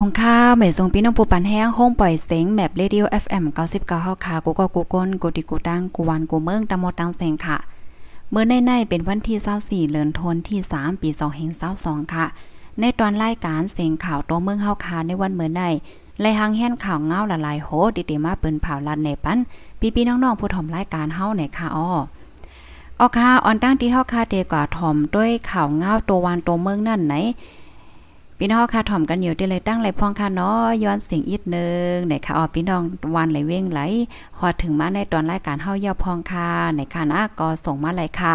ขงค่าเหม่ทรงพี่น้องปูปันแห้งห้องปล่อยเสียงแมปเรดิโอ FM 9 9อ็้าวกาห้าค่ะกูก็กูก้นกูดิกูดังกูวันกูเมืองตะมดตังเสียงค่ะ เมื่อในในเป็นวันที่2 4เลือนทนที่3มปี2 5 2เฮงค่ะ ในตอนรายการเสียงข่าวตัวเมืองเฮาคาในวันเมื่อในไลหังแห่นข่าวเงาละลายโหดิเดมาเปิ้นเผาลัดในปันพี่พี่น้องๆผู้ถมรายการเฮาในค่ะอ้อออค่ะออนตั้งที่เฮาคาเดกว่าถมด้วยข่าวเงาตัววันตัวเมืองนั่นไหนพี่น้องค่ะถ่อมกันอยู่ที่เลยตั้งไหลพองค่ะเนาะย้อนเสียงอีกนึงไหนค่ะอ๋อพี่น้องวันไหลเว้งไหลหอดถึงมาในตอนรายการเฮาย่อพองค่ะไหนค่ะนะก็ส่งมาเลยค่ะ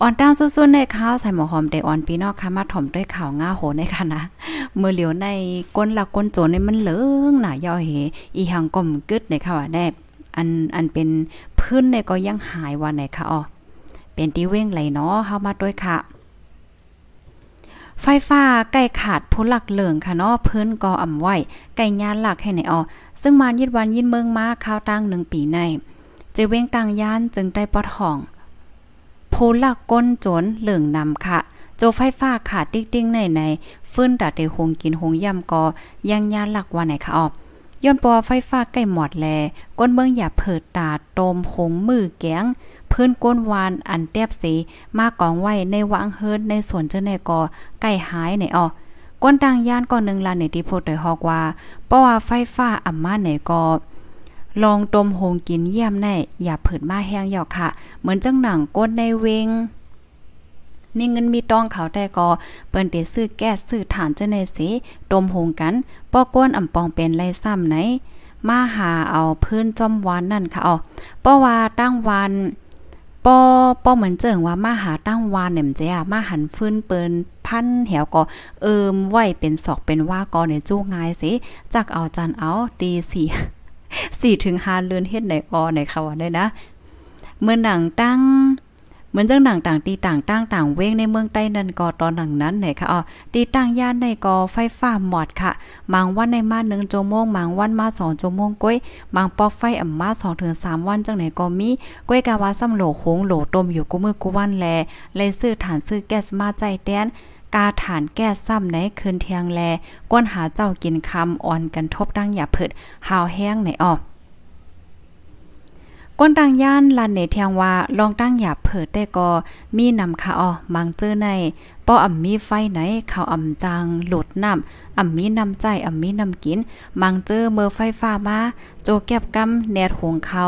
อ่อนต้าซุ้นๆในข้าวใส่หมอหอมได้อ่อนพี่น้องค่ะมาถ่อมด้วยข่าวง่าโหในค่ะนะมือเหลียวในก้นหลักก้นโจนในมันเหลืองหน่าย่อเห อีหังกลมกึดในค่ะว่าแดบอันอันเป็นพื้นในก็ยังหายวันไหนค่ะอ๋อเป็นตีเว้งไหลเนาะเฮามาด้วยค่ะไฟฟ้าไก่ขาดผู้หลักเหลืองค่ะเนาะพื้นกออ่ำไว้ ไก่ยานหลักให้ไหนออซึ่งมายิดวันยินเมืองมาข้าวตั้งหนึ่งปีในเจเว้งตั้งย่านจึงได้ปอดห้องผู้หลักก้นจนเหลืองนำค่ะ โจไฟฟ้าขาดติ๊งติ๊งในในฟื้นดาเตหงกินหงย่ำกอยังยานหลักว่าไหนค่ะออย้อนปอไฟฟ้าใกล้หมดแล ก้นเมืองอย่าเผิดตาโตมหงมือแกงเพื่อนก้นวานอันแตบสี มากองไว้ในวังเฮิรนในสวนเจ้านกอใกล้หายในออก้นดังย่านก่อนหนึ่งลานในที่พูดโดยฮอกว่าเพราะว่าไฟฟ้าอ่ำมาในกอลองตมโฮงกินเยี่ยมแน่อย่าผืดมาแห้งยาวค่ะ เหมือนจังหนังก้นในเวงมีเงินมีตองเขาแต่ก็เปิ้นเตซื้อแก้ซื้อฐานเจเในสิตมโหงกันป้อก้นอ่ำปองเป็นไรซ้ำไหนมาหาเอาพื้นจอมวานนั่นค่ะอ๋อป้อว่าตั้งวันป้อป้อเหมือนเจิงว่า มาหาตั้งวานเนี่ยมันจะอะมาหันฟื้นเปิ้นพันแหวก็ เอิมไหวเป็นศอกเป็นว่าก็เนี่ยจู้ง่ายสิ จักเอาจันเอาตีสี่สี่ถึงห้าเลือนเฮ็ดไหนออไหนคขาว่าได้นะ เมื่อหนังตั้งเหมือนจังหนังต่างตีต่างตั้งต่างเว้งในเมืองใต้นั่นก็ตอนหลังนั้นไหนค่ะอ๋อตีตั้งย่านในก็ไฟฟ้าหมอดค่ะบางวันในมาหนึ่งโจโมงบางวันมาสองโจโมงก้อยบางปอกไฟอ่ำมาสองถึงสามวันจังไหนก็มีก้อยกาวาซ้ำโหลโค้งโหลต้มอยู่กูมือกูวันแลเลยซื้อฐานซื้อแก๊สมาใจแดนกาฐานแก้ซ้ำในคืนเทียงแลก้นหาเจ้ากินคำอ่อนกันทบตั้งอย่าเผิดหาวแห้งไหนออก้นตังย่านลันเนเทียงว่าลองตั้งหยาบเผิดได้ก็มีนำค่ะอ๋อมังเจอในป้ออ่ำมีไฟไหนข้าวอ่ำจังหลดน้ำอ่ำมีน้ำใจอ่ำมีน้ำกิน มังเจอเมื่อไฟฟ้ามาโจแก็บกำแนดหงเขา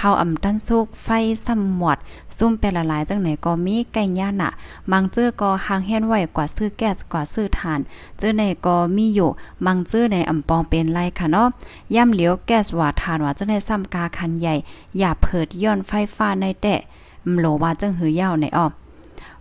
ข้าวอำตันซุกไฟสำหมดซุ่มเป็นละลายจังไหนก็มีไก่ย่านะมังเจือก็หางแห้นไหวกว่าซื้อแก๊สกว่าซื้อฐานเจอหนก็มีอยู่มังเจือในอำปองเป็นไรค่ะเนาะย่ำเหลียวแก๊สว่าถ่านว่าจังไหนซ้ำกาคันใหญ่ อย่าเผิดย้อนไฟฟ้าในแตะโหลว่าจังหือยาวในออก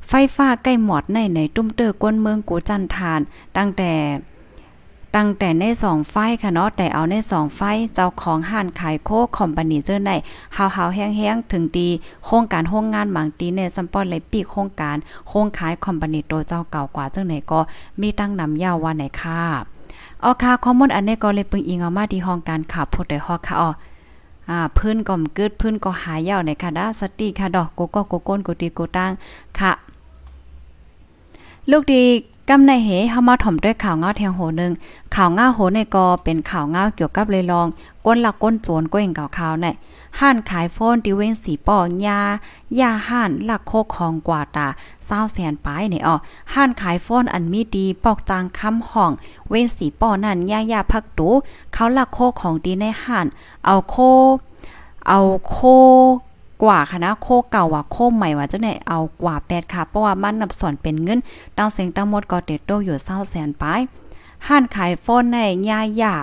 ไฟฟ้าใกล้หมอดในในตุ้มเตอก้นเมืองกูจันทานตั้งแต่ั้งแต่ในสองไฟค่ะเนาะ แต่เอาในสองไฟเจ้าของห้านขายโคคอมพานีเจอในเฮาวฮาแห้งๆถึงดีโครงการโรงงานบางตีในซัมปอนไลลปีโครงการโครงขายคอมพานีตัวเจ้าเก่า กว่าจังไหนก็มีตั้งนำยาวว่า ไหน ค่ะออค่ะอมมอนอันนี้ก็เลยปึงอิงเอามาที่ห้องการข่าวพู้ดฮอค่ะอ๋ออ่าพื้นก่อมกึดพื้นก็หายาวในค่ะด้าสติค่ะดอกโกโก้โกโก้นโกตีโกตั้งค่ะ ลูกดีกำในเหเฮามาถ่อมด้วยข่าวเงาแทงโหนึงข่าวเงาโหในกอ เป็นข่าวเงาเกี่ยวกับเลยลอง ก้นหลักก้นโจนก้ยเก่าข่าวในี่ยห้านขายโฟนดิเวนสีปอยา ยาห้านหลักโคของกว่าตาเศร้าแสนปลายเนี่ยอ๋อห้านขายโฟนอันมีดีปอกจางคํำห้อง เวนสีปอนั่นยายาพักตูเขาหลักโคของดีในห้าน เอาโค เอาโคกว่าค่ะนะโคเก่าว่าโคใหม่ว่าจ้าได๋เอากว่าแปดค่ะเพราะว่ามันนับสอนเป็นเงินตั้งเสียงตั้งหมดก็เต็ดโตอยู่เศร้าแสนไปห้านขายฟ้นในย่าย่า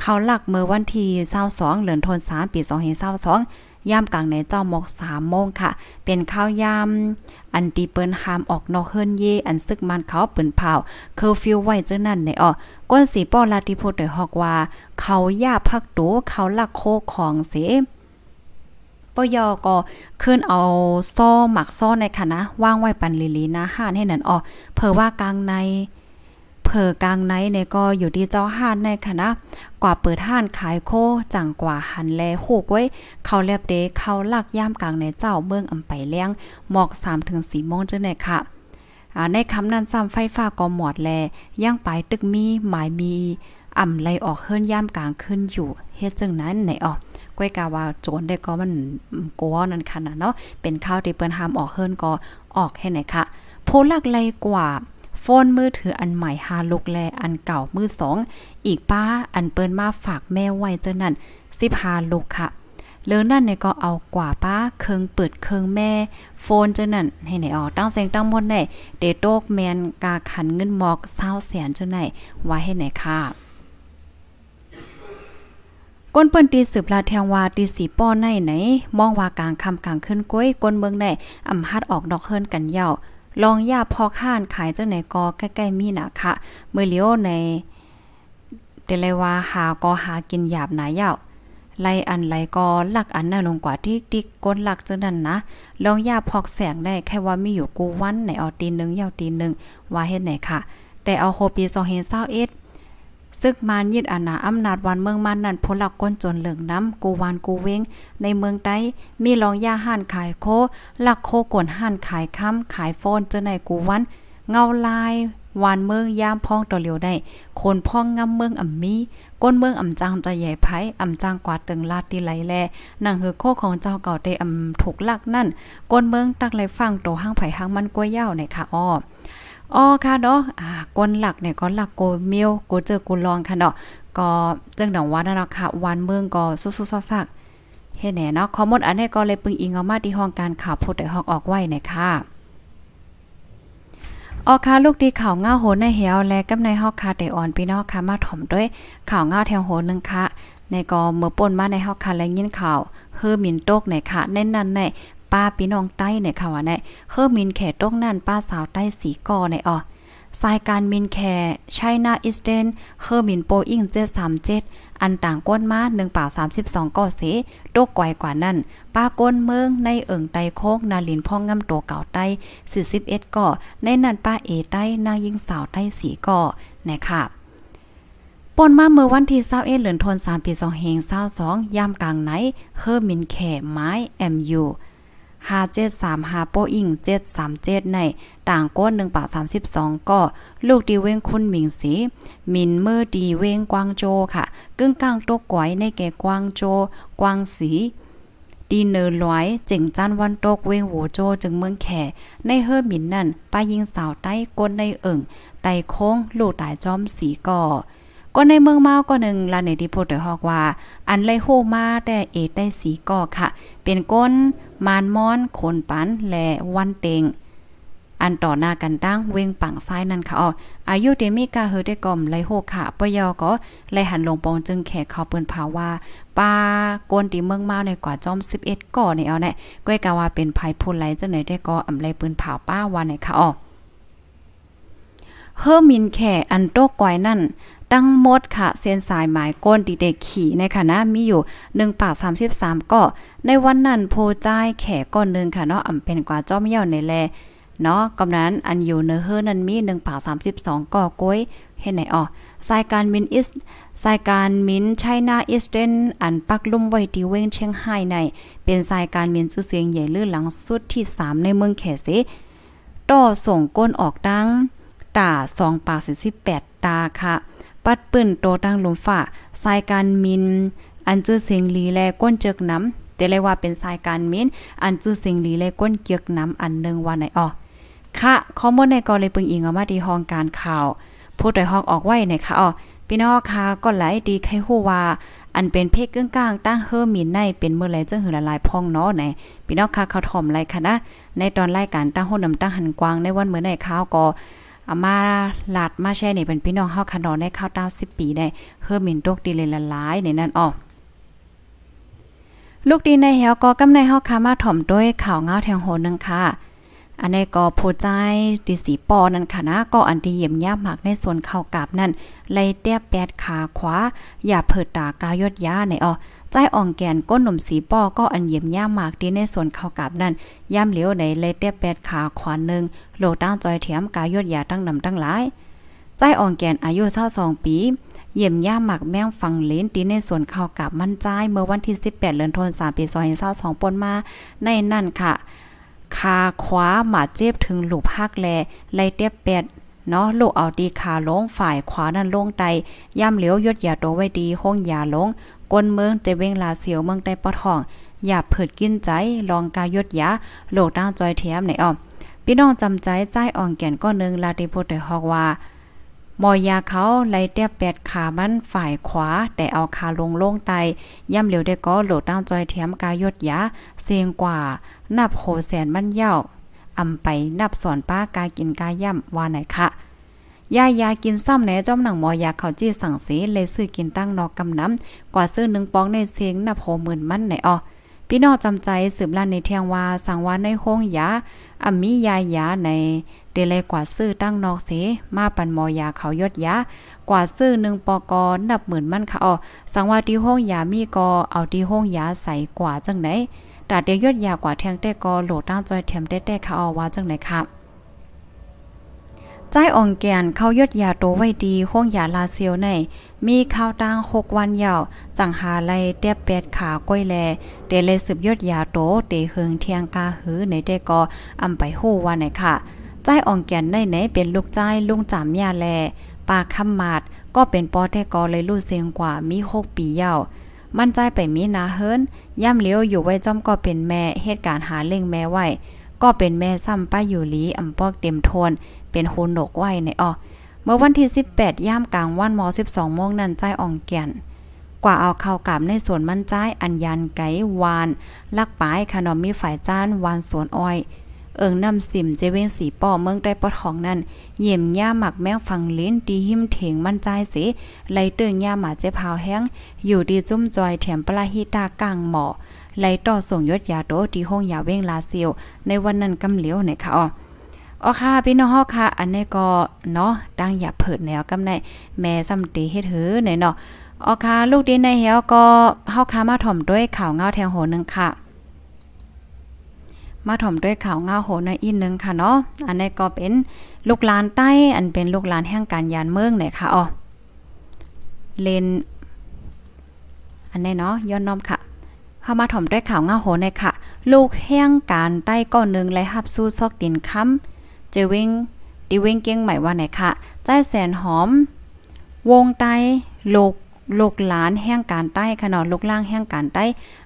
เขาหลักเมื่อวันที่องเหลือนธนสามปีส2522ย่ามกลางในเจ้ามกสามโมงค่ะ เป็นข้าวยำอันตีเปิ้นหามออกนอกเฮิรนเยอันซึกมันเขาเปิ้นเผาเคอร์ฟิวไว้เจ้านั่นในออก้นสีป้อลาติพูดโดยฮอกว่า เขาย่าพักตูเขาหลักโคของเสปยอก็ขึ้นเอาซ่อหมักซ่อในค่ะนะว่างไว้ปันลีลีนะห่านให้ นั่นอ๋อเผอว่ากลางในเผอกลางในเนี่ยก็อยู่ที่เจ้าห่านในค่ะนะกว่าเปิดห่าน ขายโค จังกว่าหัน แลโคกไว้เขาแลบเดเขาลักย่ามกลางในเจ้าเมืองอำไปเลี้ยงหมอก 3 ถึง4โมงจังได๋ค่ะในคำนั้นซ้ำไฟฟ้าก็หมอดแลย่างปลายตึกมีหมายมีอ่ำไลออกเฮิรนย่ามกลางขึ้นอยู่เฮ็ดจึงนั้นไหนออกว้ยกาวาโจนได้ก็มันกัวนั่นค่ะนะเนาะเป็นข้าวที่เปิ้นห้ามออกเฮิรนก็ออกให้ไหนคะโพลักไลกว่าโฟนมือถืออันใหม่ฮาลูกแลอันเก่ามือสองอีกป้าอันเปิ้นมาฝากแม่ไว้เจ้านั่นสิพาลูกค่ะ เลือนั่นเนี่ยก็เอากว่าป้าเคืองเปิดเคืองแม่โฟนเจ้านั่นให้ไหนออกตั้งเซงตั้งมดไหนเดโตกแมนกาขันเงินหมอกเศร้าแสนเจ้าไหนไว้ให้ไหนค่ะก้นเปิ้นตีสืบลาแทงว่าตีสีป้อในไหน มองว่ากลางคำกลางขึ้นก้วยก้นเมืองไหนอ่ำฮัดออกดอกเฮินกันเหยาว ลองยาพอข้านขายเจ้าไหนกอใกล้ๆมีหนะค่ะเมื่อเลี้ยวในเดลว่าหากอหากินหยาบหนาเยาวไลอันไลกอหลักอันน่ะลงกว่าที่ติ๊กก้นหลักเจ้านั้นนะ ลองยาพอกแสงได้แค่ว่ามีอยู่กูวันไหนเอาตีนึงเหยาวตีนึงว่าเฮ็ดไหนค่ะ แต่เอาโฮปีซอเฮนาเอ็ดซึกมานยึดอาณาอำนาจวันเมืองมันนั่นพลักก้นจนเหลืองน้ำกูวานกูเว้งในเมืองใต้มีรองย่าห่านขายโคลักโคกวนห่านขายค้ำขายโอนเจอในกูวันเงาลายวานเมืองย่ามพ้องต่อเหลียวได้ คนพ่องงำเมืองอ่ำมีก้นเมืองอ่ำจังจะใหญ่ไผอ่ำจังกว่าตึงลาดตีไหลแลนางเฮือโคของเจ้าเก่าได้อ่ำถูกลักนั่นก้นเมืองตักไหลฟังโตห้างไผห้างมันกล้วยยาวในค่ะอ้ออ๋อค่ะเนาะอ่าก้นหลักเนี่ยก้นหลักโกเมียวโกเจอกูลองค่ะเนาะก็เจ้งดังวันนั่นเนาะค่ะวันเมืองก็สู้ๆซักๆเฮ็ดแหน่เนาะข้อมูลอันนี้ก็เลยปึงอิงเอามาที่ห้องการข่าวผูแต่ฮอกออกไว้นะค่ะ ออค่ะลูกดีข่าวเงาโหนในเหวและกับในฮอกคาเตออนพี่น้องค่ะมาถ่อมด้วยข่าวเงาแถวโหนึงค่ะ ในกอเมื่อป่นมาในฮอกคาและยินข่าวเฮอหมิ่นโตกในค่ะแน่นนั้นในป้าพี่น้องใต้เนี่ยค่ะว่าเนเฮอมินแขต้งนั่นป้าสาวใต้สีกอในอ๋อสายการมินแคร์ไชน่าอิสเดนเฮอร์มินโปอิงเจ็ดสามเจ็ดอันต่างก้นมาหนึ่งเป่าสามสิบสองก่อเสโตกไกวกว่านั่น ป้าก้นเมืองในเอิงไตโคกนาลินพ่องง่ำตัวเก่าใต้สี่สิบเอ็ดก่อในนั่นป้าเอ ใต้นางยิงสาวใต้สีก่อนะคะปนมาเมื่อวันที่เศร้าเอ็ดเหลือนทนสามปีสองเฮงเศร้าสองยามกลางไหนเฮอร์มินแคร์ไม้แอมยู5 7าเจ็ดสามาโปอิงเจ็ดสามเจ็ดในต่างก้นหนึ่งป่าสามสิบสองก็ลูกดีเว้งคุณหมิงสีมินเมื่อดีเว้งกวางโจค่ะกึ่งกลางตัก๋วยในแก่กวางโจกวางสีดีเนอร้อยเจ๋งจันวันตกเวงหัวโจจึงเมืองแขในเฮอหมินนั่นป้ายิงสาวใต้ก้นในเอิ่งไตโค้งลูกตายจอมสีก่อก็ในเมืองเมาก็หนึ่งลาในที่พูดโดยฮอกว่า อันไลโฮมา แต่เอตได้สีก่อค่ะ เป็นก้นมานมอนโคนปัน และวันเตงอันต่อหน้ากันตั้งเวงปังซ้ายนั่นค่ะอออายุเดมิกาเฮอไดกอมไลโฮค่ะปยอก็ไลหันลงปองจึงแขกเขาเปิ้นภาว่าปากนตีเมืองเมาในกว่าจอม 11ก่อในเอาแน่ก้อยกาว่าเป็นภัยพูนไหลจังไหนได้ก็อำไลปืนผาป้าวันในค่ะออก เฮอมินแขอันโตกวยนั่นตั้งหมดค่ะ เส้นสายหมายก้นดีเด็กขี่ในคณะมีอยู่ 1ป่า33ก็ ในวันนั้นโพจ้ายแขก้อนนึ่งค่ะ เนาะอำเป็นกว่าเจ้ามเหี่ยวในแลเนาะกำนั้น อันอยู่เนเฮอนั้นมี 1ป่า32ก็ก้อยเห็นไหนอ๋อสายการมินอิส สายการมินไชน่าอิสเทนอัน ปักลุ่มไว้ที่เว้งเชียงไฮ้ใน เป็นสายการมินชื่อเสียงใหญ่ลือหลังสุดที่ 3 ในเมืองแขเสต่อส่งก้นออกดังตา2ป่แ48ตาค่ะปัดปื้นโตตั้งหลุมฝ่าสายการมิน อันจื้อเสียงลีแลก้นเจิกน้ำแต่เลยว่าเป็นสายการมิน อันจื้อเสียงลีแลก้นเกียกน้ำอันหนึ่งวันไหนอ๋อค่ะข้อมูลในกอเลยปึงอิงเอามาดีห้องการข่าวผู้ใดยห้องออกไว้ไหนคะอ๋อพี่น้องค่ะก็หลายดีใครฮู้ว่า อันเป็นเพศกกลางตั้งเฮอมินในเป็นเมื่อไรจึงหือละลายพองเนาะไหนพี่น้องค่ะเขาถ่อมไรค่ะนะ ในตอนรายการตั้งห้นำตั้งหันกวางในวันเมื่อไหนข้าวก็อามาหลาดมาแช่เนี่เป็นพี่น้องเฮาคันดอนได้ข้าวต้าสิบปีได้เฮิร์มินโตกดีเลยละลายในนั้นออกลูกดีในเหีวก็กำในเฮาคามาถ่อมด้วยข่าวเงาแทงโหนึงค่ะ อันนี้ก็ผู้ใจดีสีปอนั่นค่ะนะ ก็อันที่เยี่ยมยามหมักในส่วนข้าวกาบนั่นไล่แต้แปดขา ขวาอย่าเผิดตากายดยาในออใจอ่องแกนก้นหนุ่มสีป้อก็อันเยี่ยมย่ามมากดีในส่วนเขากับนั่นย่ามเหลียวในเลยเตียแปดขาขวานหนึ่งโลตั้งจอยเถียมกายยดยาตั้งนำตั้งหลาย ใจอ่องแกนอายุเศร้าสอง ปี เยี่ยมย่ามหมักแมงฟังเลนตีในส่วนเขากับมั่นใจเมื่อวันที่ 18เดือนธันวาคมปีซอยเาสองปนมา ในนั่นค่ะคาคว้าหมาเจ็บถึงหลูภาคแลไล่เตียแปดเนาะลูกเอาดีขาลงฝ่ายขวานั่นลงไตย่ำเหลียวยดยาโตไว้ดีห้องยาลงก้นเมืองจะเว้งลาเสียวเมืองใต้ปอทอง อย่าเผิดกินใจลองกายดยาโลกด้างจอยเทียมไหนอ้อมพี่น้องจำใจใจอ่องแก่นก้อนนึงลาติโพแต่ฮอกว่ามอยาเขาไล่เตียแปดขามันฝ่ายขวา แต่เอาขาลงโล่งไตย่ำเหลียวได้ก็โหลดด้านจอยเทียมกายดยาเสียงกว่า นับโหแสนมันเย่าอำไปนับสอนป้ากายกินกายย่ำว่าไหนคะยายากินซ้ำแหนจอมหนังหมอยาเขาจี้สั่งเสเลยซื้อกินตั้งนอกกำน้ำกว่าซื้อหนึ่งป้องในเสียงนับโหหมื่นมันไหนออพี่น้องจำใจสืบล้านในเทียงว่าสั่งวานในห้องยาอามียายาในเดลยกว่าซื้อตั้งนอกเส มาปันมอยาเขายอดยากว่าซื้อหนึ่งปอกอนับหมื่นมันค่ะอ๋อสั่งวาที่ห้องยามีกอเอาที่ห้องยาใส่กว่าจังไหนแต่เดียวยดยากว่าแทงแต่กอโหลดตั้งจอยแถมแต่แต่ค่ะอ๋อว่าจังไหนค่ะใจอองแกนเข้ายดยาโตไว้ดีห้องยาลาเซียวใน มีข้าวตังหกวันยาวจังหาไลเตียบแปดขา ก้อยแลเดเลยสืบยดยาโตเตเฮงเทียงกาหือ ในเดกออำไปหู้ว่าไหนค่ะ ใจอองแกนในไหนเป็นลูกใจ ลุงจามยาแล ปากคำมาดก็เป็นปอเทกอเลยลู่เสียงกว่ามีหกปียาวมั่นใจไปมีนาเฮิรนย่ำเลี้ยวอยู่ไว้จอมก็เป็นแม่เหตุการณ์หาเล่งแม่ไหวก็เป็นแม่ซ้ำป้าอยู่ลีอำปอกเต็มทนเป็นโฮนกไว้ในอ๋อเมื่อวันที่18ย่ามกลางวันมอ12โมงนั้นใจอ่องแก่น กว่าเอาเข้ากามในสวนมันใจอัญยันไกวาน ลักป้าย ขนมมีฝ่ายจ้าน วานสวนอ้อย เอิงนำสิมเจเวงสีป่อเมืองได้ปอทองนั้น เยี่ยมย่าหมักแมงฟังลิ้นตีหิมเถงมั่นใจเสไหลเตึงย่าหมาเจพาวแห้ง อยู่ดีจุ่มจอยแถมปลาฮิตากลางหมอไหลต่อส่งยศยาโดที่ห้องยาเว้งลาเซียวในวันนั้นกำเหลียวในค่ะอ๋ออเคพี่น้องฮอค่ะ อันนี้ก็เนาะดังอย่าเผิดแนวกำในแม่ซ้ำตีเฮ็ดหือหนเนาะอเคลูกดนในเฮาก็ฮอค่ะ มาถ่มด้วยข่าวเงาแทงโหนึงค่ะมาถ่มด้วยข่าวเงาโหนอีกนึงค่ะเนาะอันนี้ก็เป็นลูกหลานใต้อันเป็นลูกหลานแห่งการยานเมืองหน่อยค่ะอ๋อเลนอันนี้เนาะย้อนน้อมค่ะเข้ามาถ่มด้วยข่าวเงาโหนหน่ยค่ะ ลูกแห่งการใต้ก้อนนึงและฮับสู้ซอกดินค้ำเจวิ่งดิวิ่งเกี้ยงใหม่ว่าไหนคะใจแสนหอม วงไตโลกโลกหลานแห่งการใต้ ขนอลูกล่างแห่งการใต้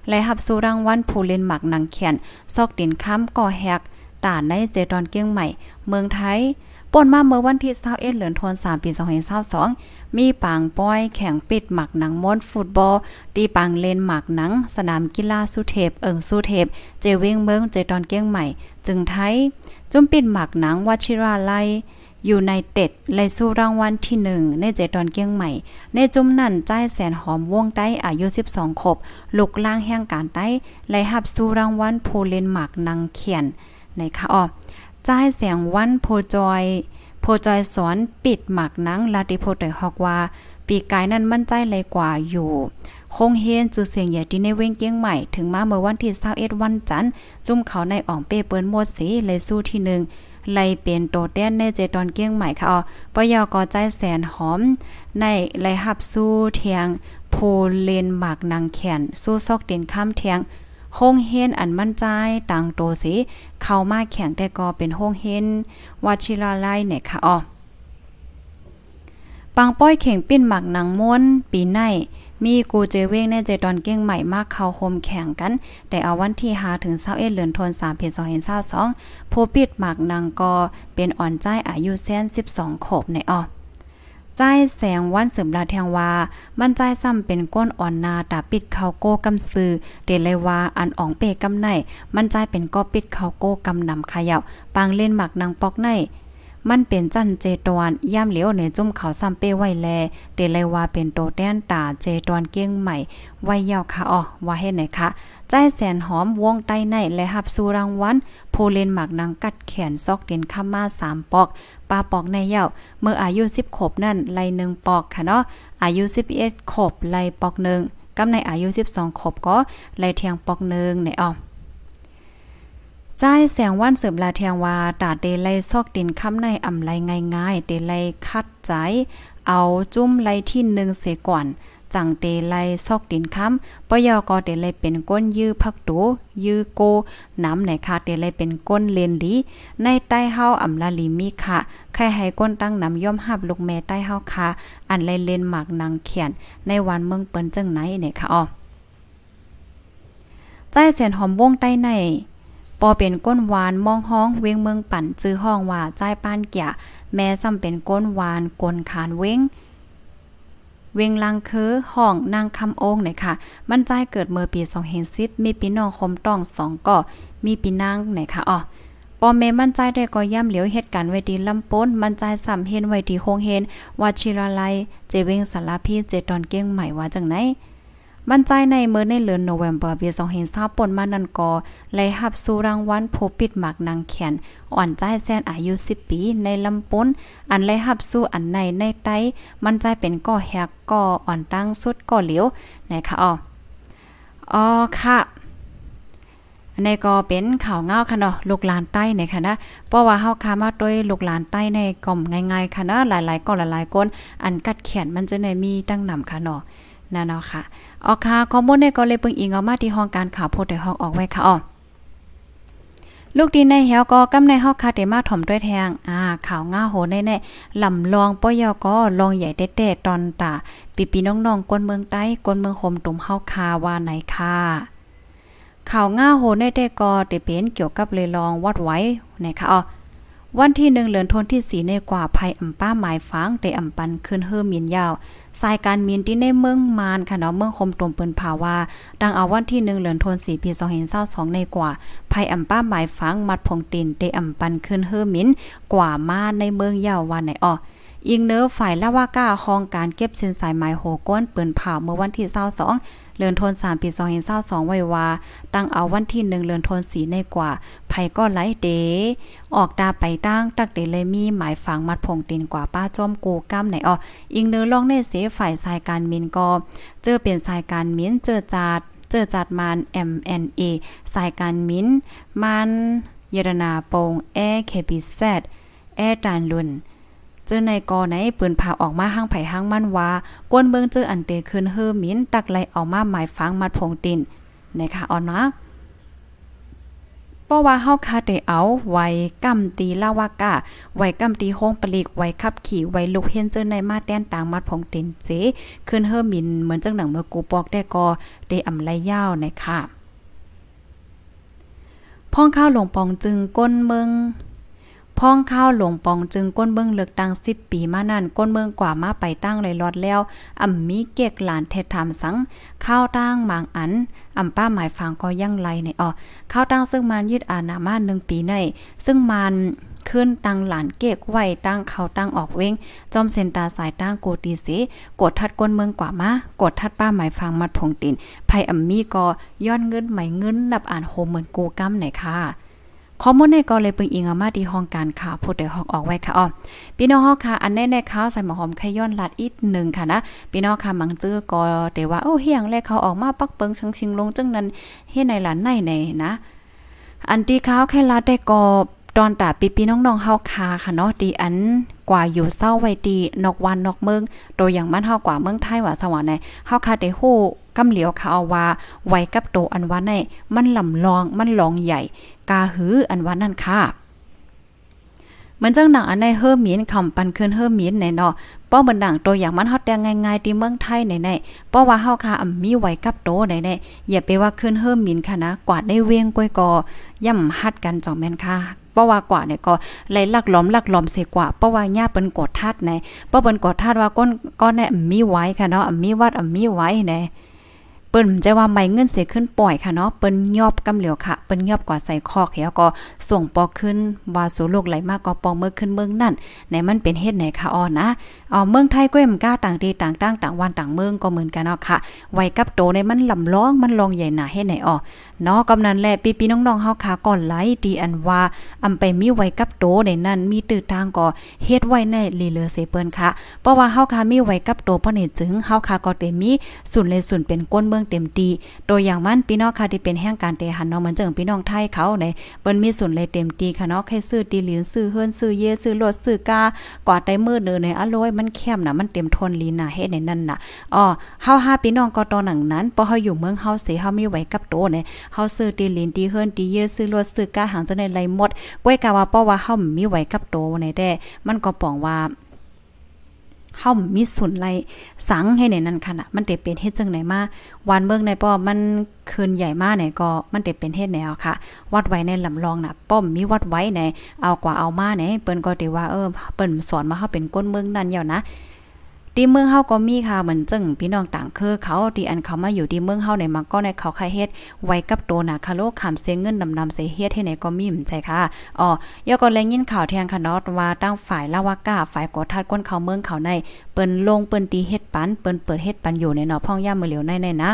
และหับสู่รางวัลผู้เล่นหมักหนังเขียน ซอกดินค้ำก่อแหก ต่านได้เจตอนเกี้ยงใหม่ เมืองไทย้นมาเมื่อวันที่21เหลือนทน3ปี2022มีปางป้อยแข่งปิดหมักหนังม้วนฟุตบอลตีปางเลนหมักหนัง สนามกีฬาสุเทพเอิงสุเทพ เจวิ่งเมืองเจดอนเกี้ยงใหม่ จึงไทยจุ่มปิดหมักหนังวชิราลัยอยู่ในเต็ดเลยสู้รางวัลที่หนึ่งในเจดอนเกี้ยงใหม่ ในจุ่มนั่นใจแสนหอมวงใต้อายุ 12 ขบลูกล่างแห่งการใต้ไลยหับสู้รางวัลโพเลนหมักหนังเขียนในคะออจ้ายเสียงวันโพจอย โพจอยสอนปิดหมักนัง ลาติโพตอยฮอกว่าปีกายนั้นมั่นใจเลยกว่าอยู่ คงเฮียนจือเสียงใหญ่ที่ในเว้งเกียงใหม่ถึงมาเมื่อวันที่21วันจันทร์จุ่มเขาในอ่องเป้เปิ้นหมดสีเลยสู้ที่หนึ่งเลยเป็นโตเต้นในเจตอนเกียงใหม่ค่ะอ๋อปยกอใจแสนหอมในไหลหับสู้เทียงโพเลนหมากนางแขนสู้ซอกเตีนข้ามเทียงห้องเฮนอันมั่นใจต่างโตสิเข้ามาแข่งแต่ก็เป็นห้องเฮนวัชิราลัยเนี่ยค่ะอ๋อปังป้อยเข่งปิ้นหมักหนังม้วนปีไนมีกูเจเว้งแน่เจตอนเก้งใหม่มากเข้าโฮมแข่งกัน แต่เอาวันที่หาถึงเศร้าเอ็ดเลือนทนสามเพจสองเห็นเศร้าสองผู้ปิดหมักนางกอเป็นอ่อนใจอายุแสนสิบสองขบในออใจแสงวันเสริมลาแทงว่ามันใจซ้ำเป็นก้นอ่อนนาตาปิดเขาโก้กำซื้อเดลเลยวาอันอ่องเปกกำไนมันใจเป็นก็ปิดเขาโก้กำนำขยับปางเล่นหมักนางปอกในมันเป็นจันเจตอนย่ามเหลียวเหนือจุ่มเขาซ้ำเป้ไว้แลเดลเลยวาเป็นโตแต้นตาเจตอนเกี้ยงใหม่ ไว้ยาวค่ะอ๋อว่าให้ไหนคะใจแสนหอมวงใต้ในและหับสูรางวัลโพเลนหมักนางกัดแขนซอกเด่นข้ามาสามปอกปลาปอกในเย่าเมื่ออายุสิบขบนั่น ไลหนึ่งปอกค่ะเนาะอายุสิบเอ็ดขบไลปอกหนึ่งกัาในอายุสสิบองขบก็ไลเทียงปอกหนึ่งในอ้อมจ้ายแสงว่นเสริมลาเทียงว่าตาเดลัยซอกดินค้ำในอ่ำไลง่ายๆเดลัยคัดใจ เอาจุ้มไลที่หนึ่งเสก่อนจังเตไลซอกตินค้ำปยอกอเตไลเป็นก้นยื้อพักตูยื้อโกน้ำไหนค่ะเตไลเป็นก้นเลนดีในใต้เฮาอ่ำลาลีมีค่ะใครให้ก้นตั้งน้ำย่อมหับลูกแม่ใต้เฮาค่ะ อันไลเลนหมากนางเขียน ในวันเมืองเปิ้นจังไหนเนค่ะอ๋อใต้เสียนหอมวงใต้ในปอเป็นก้นหวานมองห้องเวงเมืองปั่นจื้อห้องว่าใจป้านเกียแม่ซ้ำเป็นก้นหวานกลนขานเว้งเวงลังคือห้องนางคำโองหนี่ยค่ะ มันใจเกิดเมื่อปี2010มีพี่น้องคมต้องสองก่อมีพี่นางหนี่ยค่ะอ๋อปอมเมมั่นใจได้ก็ย่ำเหลียวเหตุการณ์ไว้ดีลำป้น มั่นใจสำเห็นไว้ดีโฮงเห็นวชิราลัยเจเวงสารพีเจตอนเก้งใหม่ว่าจังไหนมันใจในเมื่อในเดือนโนเวมเบอร์เบีย2020ปนมานันกอไลหับสู่รางวัลผู้ปิดหมาก นางแขนอ่อนใจแซนอายุ10ปีในลำปนอันไลหับสู่อันในในไตมันใจเป็นก่อแฮกก่ออ่อนตั้งสุดก่อเหลียวนะคะอ๋ออ๋ค่ะในนี้ก็เป็นข่าวเงาค่ะเนาะลูกหลานใต้เนคณะเพราะว่าเฮาคามาด้วยลูกหลานใต้ในกล่อมง่ายๆค่ะเนาะหลาย ๆก้อนหลายๆก้นอันกัดแขนมันจะในมีตั้งนำค่ะเนาะนั่นเนาะค่ะ ออกค่ะข้อมูลในก็เลยเพิ่งอิงเอามาที่ห้องการข่าวโพดแต่ห้องออกไว้ค่ะอ๋อลูกดินในเหียวก็กำในห้องคาเตมาถ่อมด้วยแทง อ่า ข่าวง่าโหแนแน่ลำลองป้อยอก็ลองใหญ่เต้ๆตอนตาปีปีน้องๆกวนเมืองใต้กวนเมืองห่มตุ่มเฮาคาว่าไหนค่ะข่าวง่าโหในแต่ก็เตเป็นเกี่ยวกับเลยลองวัดไว้นะคะอ๋อวันที่หนึ่งเหลือนทนที่สีในกว่าภัยอำป้าหมายฟังไต้อำปันขึ้นเฮอมีนยาว สายการมีนที่ในเมืองมานค่ะเนาะเมืองคมตมเปินภาวาดังเอาวันที่หนึ่งเหลือนทนสีปีสองเห็นเศร้าสองในกว่าภัยอำป้าหมายฟังมัดพงตินเตอำปันขึ้นเฮอมินกว่ามาในเมืองยาววันไหนอ้ออิงเนื้อฝ่ายละว่าก้าห้องการเก็บเส้นสายไม้โหก้นปืนเผาเมื่อวันที่22เลือนทนสามปีสองเห็นเศร้าสองไว้ว่าตั้งเอาวันที่หนึ่งเลือนทนสีในกว่าไผก็ไหลเด ออกดาไปตั้ง ตักเดเลยมีหมายฝังมัดผงตินกว่า ป้าจอมกูกล้ามไหนอ่ออิงเนื้อล่องในเสฝ่ายสายการมินก็ เจอเปลี่ยนสายการมิน เจอจัดเจอจัดมัน MNA สายการมิน มันเยรนาปงแอเคปิเซแอตันลุนเจอในกอไหนปืนผ่าออกมาห้างไผ่ห้างมั่นว่ากวนเบิงเจออันเตคืนเฮอมินตักไหลออกมาหมายฟังมัดผงตินนะคะออนนะเพราะว่าเฮาคาเตเอาไว้กำตีลาวากะไว้กำตีโฮงปลีกไว้ขับขี่ไว้ลูกเฮนเจอในมาแต้นต่าง มัดผงตินเจขึ้นเฮอมิน เหมือนจังหนังเมื่อกูปอกแต่กอเตอำไลยาวนะคะพ่องข้าวหลวงปองจึงก้นเมืองพ่องข้าวหลงปองจึงก้นเบื้องเลือกตั้งสิบปีมานั่นก้นเบื้องกว่ามาไปตั้งเลยรอดแล้วอ่ำมีเกีกหลานเทถามสังข้าวตั้งหมางอันอ่ำป้าหมายฟังก็ยังไรในอ๋อข้าวตั้งซึ่งมันยืดอานามาหนึ่งปีในซึ่งมันขึ้นตั้งหลานเก๊กไหวตั้งเขาตั้งออกเว้งจอมเซนตาสายตั้งโกตีสีกดทัดก้นเมืองกว่ามากดทัดป้าหมายฟังมัดผงตินภัยอัมมี่ก็ย้อนเงินใหมเงินนับอ่านโฮเหมือนกูกัมไหนค่ะข้อมูลในก็เลยปึงอิงอามาดีห้องการข่าวพูดเดี๋ยวหอกออกไว้ค่ะอ๋อพี่น้องค่ะอันแน่แน่ข่าวใส่หมอหอมไขย้อนลัดอีกหนึ่งค่ะนะ พี่น้องค่ะมังจื้อก็เดี๋ยวว่าโอ้เฮียงแรกเขาออกมาปักเปิงชังชิงลงจังนั้นเฮียในหลานในในนะ อันที่ข่าวแค่ลัดได้ก็ตอนตาปีปีน้องน้งเฮาคาค่ะเนาะดีอันกว่าอยู่เศร้าไว้ดีนอกวันนอกเมืองโดยอย่างมันเฮากว่าเมืองไทยว่าสวรรค์ในเฮาคาเด้ฮู้กำเหลียวเขาเอาว่าไว้กับโตอันวันในมันลำลองมันลองใหญ่กาหืออันว่านั่นค่ะ เหมือนจังหนังอันในเฮอร์มีนคำปันคืนเฮอร์มีนในเนาะป้อบันดังตัวอย่างมันฮอตแดงง่ายๆที่เมืองไทยในในป้อว่าเฮาค่ะอำมีไว้กับโตในในอย่าไปว่าขึ้นเฮอร์มีนค่ะนะกวาดได้เวียงก้ยกอ ย่ำฮัดกันจ่องแม่นค่ะป้อว่ากว่าเนี่ยก็ไหลลักล้อมลักล้อมเสกว่าป้อว่าย่าเปิ้นกอดทัดในป้อเปิ้นกอดทัดว่าก้นก้อนในอ่ำมีไว้ค่ะเนาะอำมีวัดอำมีไว้ในปิ้นจะว่าไม่เงินเสียขึ้นปล่อยค่ะเนาะเปิ้นยอบกำเหลียวค่ะเปิ้นยอบกว่าใส่คอกขียวก็ส่งปอขึ้นว่าสู่โลกไหลมากก็ปองเมื่อขึ้นเมืองนั่นไหนมันเป็นเฮ็ดไหนคะอ่อนะเมืองไทยก็เอ็มก้าต่างดีต่างตั้งต่างวันต่างเมืองก็เหมือนกันเนาะค่ะไว้กับโตในมันลำล้องมันลองใหญ่หนาให้ไหนอ๋อนอกกำนันแหละปีปีน้องน้องเฮาคาก่อนไหลดีอันว่า อำไปมีไว้กับโตในนั้นมีตื่นทางก่อเฮ็ดไว้ในลีเลอเซเปิลค่ะเพราะว่าเฮาคามีไว้กับโตเพราะเนี่จึงเฮาค่ะก็เต็มมีสุนเลยศุนเป็นก้นเมืองเต็มตีตดยอย่างมันพี่น้องค่ะที่เป็นแห่งการเตหันเนาะเหมือนจังพี่น้องไทยเขาในเปิ้นมีสุนเลยเต็มตีค่ะเนาะใค่ซื้อตีเหลียงซื้อเฮือนซื้อเยซื้อรถซื้อกากว่าได้มืดเนอในอร่อยมันเข้มนะมันเต็มทนลีนะเฮ็ดในนั่นน่ะอ๋อ เฮาห้าพี่น้องก็ตอนหนังนั้น พอเฮาอยู่เมืองเฮาเสเฮามีไว้กับโตเนี่ยเฮาซื้อตีลินตีเฮือนตีเยื่อซื้อรถซื้อกาหางจัในไรหมดก้วยกะว่าป้อว่าเฮามีไว้กับโตในแด่มันก็ปองว่าเฮามีสุนไรสังให้ใหนนั้นค่ะนะมันเตเป็นเฮ็ดจังไหนมาวันเบิ่งในป้อมมันคืนใหญ่มากไหนก็มันเตเป็นเฮ็ดแนวค่ะ วัดไว้ในลำลองน่ะ ป้อมมีวัดไว้ไหนเอากว่าเอามาไหนเปิ้นก็เตว่าเออเปิ้นสอนมาเฮาเป็นก้นเมืองนั่นเยวนะดีเมืองเฮาก็มีค่ะเหมือนจึงพี่น้องต่างคือเขาตีอันเขามาอยู่ดีเมืองเฮาในมังก็ในเขาใครเฮ็ดไว้กับโตนะคาโลกขามเสียเงินนำำเสียเฮ็ดให้ไหนก็มีมใจค่ะอ๋อย่ก็เลยยินข่าวแทงค่ะเนอะว่าตั้งฝ่ายลาวากาฝ่ายกอทัดก้นเขาเมืองเขาในเปิ้นลงเปิ้นตีเฮ็ดปันเปิ้นเปิดเฮ็ดปันอยู่ในเนาะพ่องย่ามือเหลียวในในนะ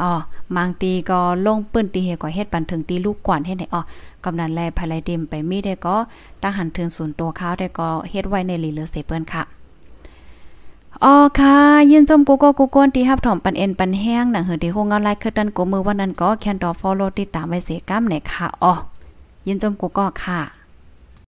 อ๋อมางตีก็ลงปื้นตีเฮก็เฮ็ดปันถึงตีลูกกวนเฮ็ดให้อ๋อกำนันแลภายไรเต็มไปมีได้ก็ตั้งหันถึงศูนย์ตัวข้าวได้ก็เฮ็ดไว้ในลีเลอเสเปิ้นค่ะอ๋อค่ะ ยินจมกูก็กูก้นที่ฮับถอมปันเอ็นปันแห้งหนังเหือที่หงเอาไล่คือดันกูมือวันนั้นก็แคนดอฟอลโลติดตามไว้เสกัมไหนค่ะอ๋อยินจมกูก็ค่ะ